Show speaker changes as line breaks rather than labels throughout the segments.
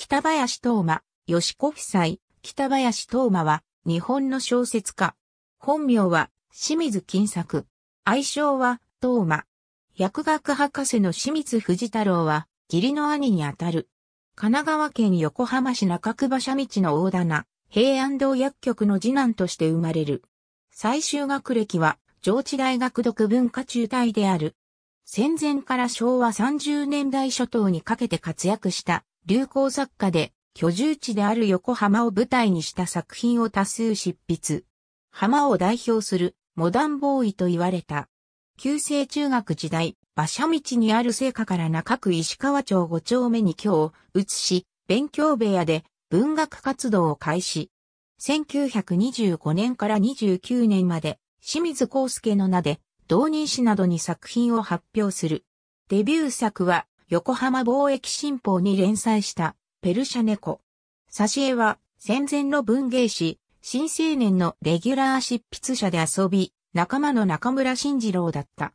北林東馬、吉子夫妻、北林東馬は、日本の小説家。本名は、清水金作。愛称は、東馬。薬学博士の清水藤太郎は、義理の兄にあたる。神奈川県横浜市中久馬社道の大棚、平安堂薬局の次男として生まれる。最終学歴は、上智大学読文化中退である。戦前から昭和30年代初頭にかけて活躍した流行作家で、居住地である横浜を舞台にした作品を多数執筆。浜を代表するモダンボーイと言われた。旧制中学時代、馬車道にある聖火から中区石川町5丁目に今日、移し、勉強部屋で文学活動を開始。1925年から29年まで、清水康介の名で、同人誌などに作品を発表する。デビュー作は、横浜貿易新報に連載したペルシャ猫。挿絵は戦前の文芸誌、新青年のレギュラー執筆者で遊び、仲間の中村慎二郎だった。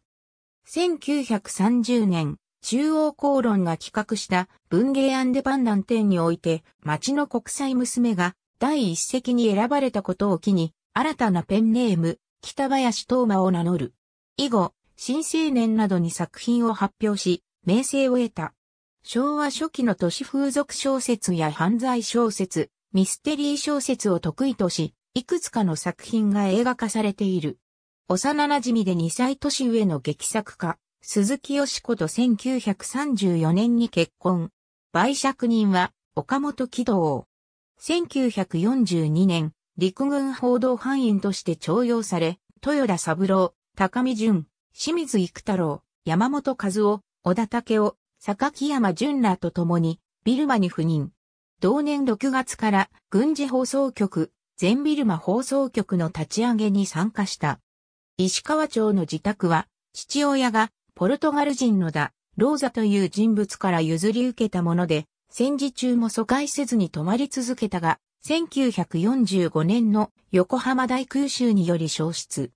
1930年、中央公論が企画した文芸アンデパンダン展において、町の国際娘が第一席に選ばれたことを機に、新たなペンネーム、北林東馬を名乗る。以後、新青年などに作品を発表し、名声を得た。昭和初期の都市風俗小説や犯罪小説、ミステリー小説を得意とし、いくつかの作品が映画化されている。幼馴染で2歳年上の劇作家、鈴木よしこと1934年に結婚。売借人は、岡本喜道。1942年、陸軍報道班員として徴用され、豊田三郎、高見淳、清水育太郎、山本和夫、小田武雄、榊山淳らと共に、ビルマに赴任。同年6月から軍事放送局、全ビルマ放送局の立ち上げに参加した。石川町の自宅は、父親がポルトガル人のだ、ローザという人物から譲り受けたもので、戦時中も疎開せずに泊まり続けたが、1945年の横浜大空襲により消失。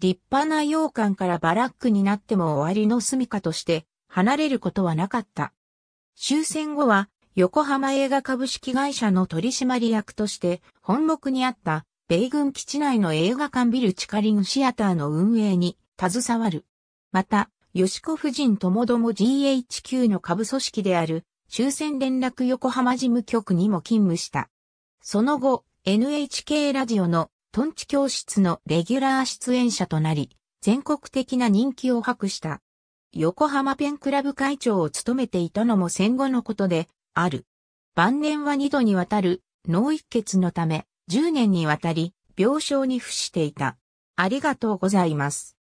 立派な洋館からバラックになっても終わりの住処として離れることはなかった。終戦後は横浜映画株式会社の取締役として本目にあった米軍基地内の映画館ビルチカリングシアターの運営に携わる。また、吉子夫人ともども GHQ の下部組織である終戦連絡横浜事務局にも勤務した。その後、NHK ラジオのトンチ教室のレギュラー出演者となり、全国的な人気を博した。横浜ペンクラブ会長を務めていたのも戦後のことで、ある。晩年は二度にわたる脳一血のため、10年にわたり病床に伏していた。ありがとうございます。